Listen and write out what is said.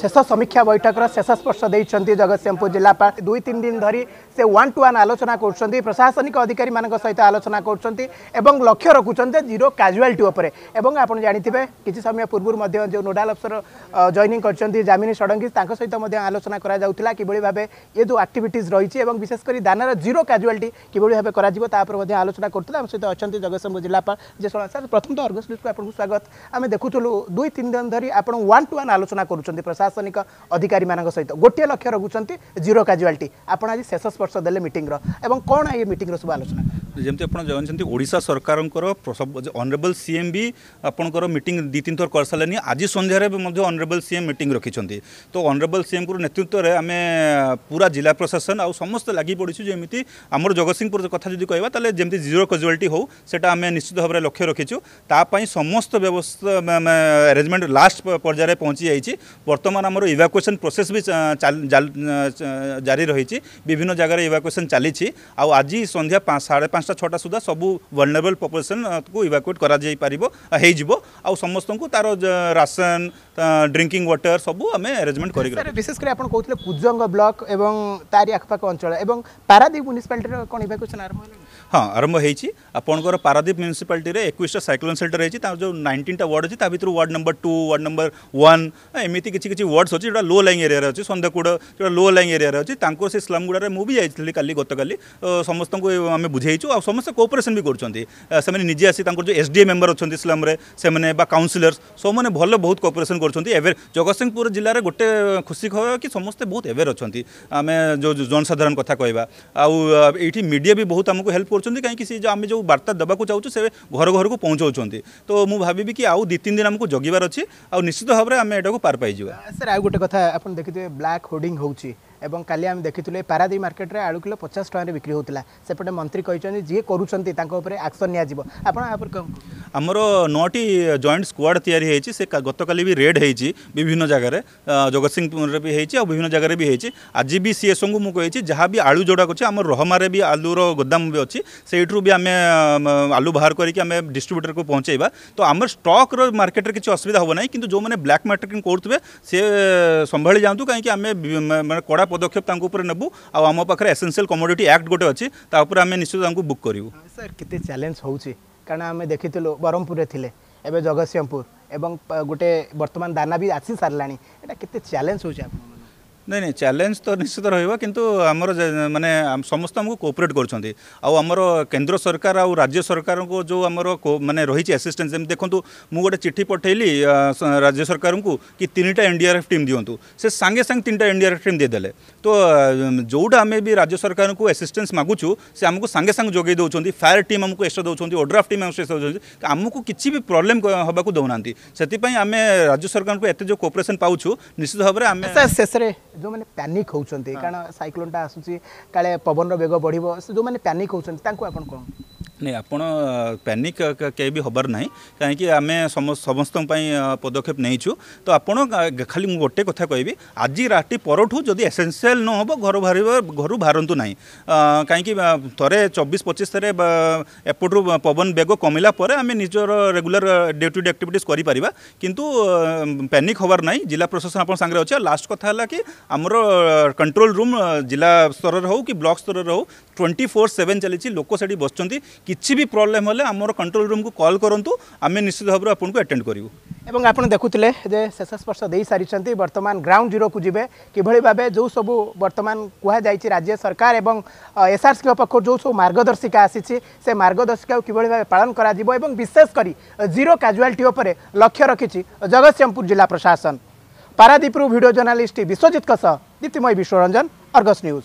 शेष समीक्षा बैठकर शेष स्पर्श जगतसिंहपुर जिल्लापा दुई तीन दिन धरी से वान टु वान आलोचना गर्छ प्रशासनिक अधिकारी म सहित आलोचना गर्छ लक्ष्य रकुन जिरो काजुआलिटी उप जाने कि समय पूर्व जो नोडाल अफिसर जइनिङ गरिन्छ जामिनी षडङ्गी सहित आलोचना किभरि भावे ये जो आक्टिभिट रहि विशेष गरी दानार जिरो काजुआलिटी किभरि भावे तापर आलोचना गर्ुला सहित अहिले जगतसिंहपुर जिल्लापा जे सर प्रथम त अर्गस न्युजको स्वागत आमे देखुलु दुई तिन दिन धरी आउँ वान टु वान आलोचना गर्ुन्छ प्रशासनिक अधिकारी सहित गोटे लक्ष्य जीरो काजुआल्टी आपण आज शेष स्पर्श दे मिट एवं कौन ये र सब आलोचना ଯେମିତି ଆପଣ ଜାଣିଛନ୍ତି ଓଡ଼ିଶା ସରକାରଙ୍କର ଅନରେବଲ୍ ସିଏମ୍ ବି ଆପଣଙ୍କର ମିଟିଂ ଦୁଇ ତିନି ଥର କରିସାରିଲେଣି ଆଜି ସନ୍ଧ୍ୟାରେ ବି ମଧ୍ୟ ଅନରେବଲ୍ ସିଏମ୍ ମିଟିଂ ରଖିଛନ୍ତି ତ ଅନରେବଲ୍ ସିଏମ୍ଙ୍କ ନେତୃତ୍ୱରେ ଆମେ ପୁରା ଜିଲ୍ଲା ପ୍ରଶାସନ ଆଉ ସମସ୍ତେ ଲାଗି ପଡ଼ିଛୁ ଯେମିତି ଆମର ଜଗତସିଂହପୁର କଥା ଯଦି କହିବା ତାହେଲେ ଯେମିତି ଜିରୋ କଜୁଆଲିଟି ହେଉ ସେଇଟା ଆମେ ନିଶ୍ଚିତ ଭାବରେ ଲକ୍ଷ୍ୟ ରଖିଛୁ ତା ପାଇଁ ସମସ୍ତ ବ୍ୟବସ୍ଥା ଆରେଞ୍ଜମେଣ୍ଟ ଲାଷ୍ଟ ପର୍ଯ୍ୟାୟରେ ପହଞ୍ଚି ଯାଇଛି ବର୍ତ୍ତମାନ ଆମର ଇଭାକୁଏସନ୍ ପ୍ରୋସେସ୍ ବି ଜାରି ରହିଛି ବିଭିନ୍ନ ଜାଗାରେ ଇଭାକୁଏସନ୍ ଚାଲିଛି ଆଉ ଆଜି ସନ୍ଧ୍ୟା ସାଢ଼େ ପାଞ୍ଚ পাঁচটা ছটা সুদ্ধা সবু ভলনেবল পপুলেসনকু ইভাকুয়েট করা যাইপারিব হয়েযিব আউ সমস্ত তার রাসন ড্রিঙ্কিং ওয়াটার সবু আমি আরেঞ্জমেন্ট করি বিশেষ করে আপনার কৌলে কুজঙ্গ ব্লক এবং তারি আখপাখ অঞ্চল এবং পারাদ্বীপ মুনিসিপালিটির কোণ ইভাকুয়েশন আরম্ভ হল हाँ आरंभ होपर पारादीप म्यूनिसीपाल एक सैक्लोन सेल्टर है जो नाइंटा वार्ड अच्छी भितर ward number two ward number one एमती किसी किसी वार्ड्स अच्छी जो लो लाइन एरिया अच्छी सन्देकुड़ जो लो लाइन एरिया अच्छी से स्लम गुड़ा में मुझे जाइली कल गत काली समस्त को आम बुझेचु आ समस्त कोअपरेसन भी करजे आसी जो एस डी ए मेम्बर अच्छा स्लम्रे काउनसिलर्स सब भले बहुत कोअपरेसन करवेर जगत सिंहपुर जिले में गोटे खुशी खबर कि समस्त बहुत एवेर अच्छा आम जो जनसाधारण कथ कह आउ ये मीडिया भी बहुत आमको हेल्प कर କରୁଛନ୍ତି କାହିଁକି ସେ ଯେଉଁ ଆମେ ଯେଉଁ ବାର୍ତ୍ତା ଦେବାକୁ ଚାହୁଁଛୁ ସେ ଘର ଘରକୁ ପହଞ୍ଚାଉଛନ୍ତି ତ ମୁଁ ଭାବିବି କି ଆଉ ଦୁଇ ତିନି ଦିନ ଆମକୁ ଜଗିବାର ଅଛି ଆଉ ନିଶ୍ଚିତ ଭାବରେ ଆମେ ଏଟାକୁ ପାର ପାଇଯିବା ସାର୍ ଆଉ ଗୋଟେ କଥା ଆପଣ ଦେଖିଥିବେ ବ୍ଲାକ୍ ହୋର୍ଡିଂ ହେଉଛି ଏବଂ এবং কালি আমি দেখিলে পারাদ্বীপ মার্কেটে আলু কিলো পচাশ টাকার বিক্রি হোলা সেপটে মন্ত্রী কিন্তু যে করছেন তাঁর উপরে আকশন নিয়ে আপনার आमर नौटी जॉइंट स्क्वाड तैयारी या गत काली भी रेड विभिन्न जगार जगत सिंहपुर भी होभिन्न जगार भी हो आज भी सी एसओं को मुझे जहाँ भी आलू जोड़ा अच्छे आम रहमारे भी आलुर गोदाम भी अच्छी से भी आम आलू बाहर करें डिस्ट्रब्यूटर को पहुँचे तो आम स्टक्र मार्केट में किसी असुविधा हो कि जो मैंने ब्लाक मार्केट करुते सी संभा जातु कहीं मैं कड़ा पदक्षेप नबू आम पाखे एसेनसीयल कमोडिटी आक्ट गोटे अच्छी तापर आम निश्चित बुक करूँ सर के चैलेंज हो କାରଣ ଆମେ ଦେଖିଥିଲୁ ବ୍ରହ୍ମପୁରରେ ଥିଲେ ଏବେ ଜଗତସିଂହପୁର ଏବଂ ଗୋଟେ ବର୍ତ୍ତମାନ ଦାନା ବି ଆସି ସାରିଲାଣି ଏଇଟା କେତେ ଚ୍ୟାଲେଞ୍ଜ ହେଉଛି ଆପଣଙ୍କୁ नहीं नहीं चैलेंज तो निश्चित रहा कि आमर मानने समस्त आमको कोअपरेट कर केन्द्र सरकार आ राज्य सरकार को जो आमर मानने रही असीस्टेन्स देखो मुझे गोटे चिठी पठेली राज्य सरकार को कि किनिटा एनडीआरएफ टीम दिवत से सांगे सांगे तीन टाइम एनडीआरएफ टीम देदेले तो जोटा आम भी राज्य सरकार को एसीस्टेन्स मागुँ से आमको सांगे सांगे जोगे दौरान फायर टीम आमको एस दौर ओड्राफ टीम आमको एस दौर आमको किसी भी प्रोब्लेम हाँ दौना से आम राज्य सरकार को ये जो कोअपरेसन पाचु निश्चित भाव में शेष ଯେଉଁମାନେ ପ୍ୟାନିକ୍ ହେଉଛନ୍ତି କାରଣ ସାଇକ୍ଲୋନ୍ଟା ଆସୁଛି କାଳେ ପବନର ବେଗ ବଢ଼ିବ ସେ ଯେଉଁମାନେ ପ୍ୟାନିକ୍ ହେଉଛନ୍ତି ତାଙ୍କୁ ଆପଣ କ'ଣ ନାଇଁ ଆପଣ ପ୍ୟାନିକ୍ କେହି ବି ହେବାର ନାହିଁ କାହିଁକି ଆମେ ସମସ୍ତଙ୍କ ପାଇଁ ପଦକ୍ଷେପ ନେଇଛୁ ତ ଆପଣ ଖାଲି ମୁଁ ଗୋଟେ କଥା କହିବି ଆଜି ରାତି ପରଠୁ ଯଦି ଏସେନ୍ସିଆଲ୍ ନ ହେବ ଘରୁ ବାହାରିବା ଘରୁ ବାହାରନ୍ତୁ ନାହିଁ କାହିଁକି ଥରେ ଚବିଶ ପଚିଶରେ ଏପଟରୁ ପବନ ବେଗ କମିଲା ପରେ ଆମେ ନିଜର regular day to day activities କରିପାରିବା କିନ୍ତୁ ପ୍ୟାନିକ୍ ହେବାର ନାହିଁ ଜିଲ୍ଲା ପ୍ରଶାସନ ଆପଣଙ୍କ ସାଙ୍ଗରେ ଅଛି ଆଉ ଲାଷ୍ଟ କଥା ହେଲା କି ଆମର କଣ୍ଟ୍ରୋଲ ରୁମ୍ ଜିଲ୍ଲା ସ୍ତରରେ ହେଉ କି ବ୍ଲକ୍ ସ୍ତରରେ ହେଉ ଟ୍ୱେଣ୍ଟି ଫୋର୍ ସେଭେନ୍ ଚାଲିଛି ଲୋକ ସେଠି ବସୁଛନ୍ତି କିଛି ବି ପ୍ରୋବ୍ଲେମ୍ ହେଲେ ଆମର କଣ୍ଟ୍ରୋଲ ରୁମ୍କୁ କଲ୍ କରନ୍ତୁ ଆମେ ନିଶ୍ଚିତ ଭାବରେ ଆପଣଙ୍କୁ ଆଟେଣ୍ଡ କରିବୁ এবং আপনার দেখুলে যে শেষ স্পর্শ দিয়ে সারি বর্তমান গ্রাউন্ড জিরোকু যাবে কিভাবে ভাবে যে সবু বর্তমান কুহযাই রাজ্য সরকার এবং এসআরসি পক্ষ যে সব মার্গদর্শিকা আসিছে সে মার্গদর্শিকা কিভাবে ভাবে পালন করা এবং বিশেষ করে জিরো ক্যাজুয়ালিটি উপরে লক্ষ্য রাখিছি জগৎসিংহপুর জেলা প্রশাসন পারাদ্বীপর ভিডিও জর্নালিষ্ট বিশ্বজিৎ সহ দীপ্তিময় বিশ্বরঞ্জন অর্গস নিউজ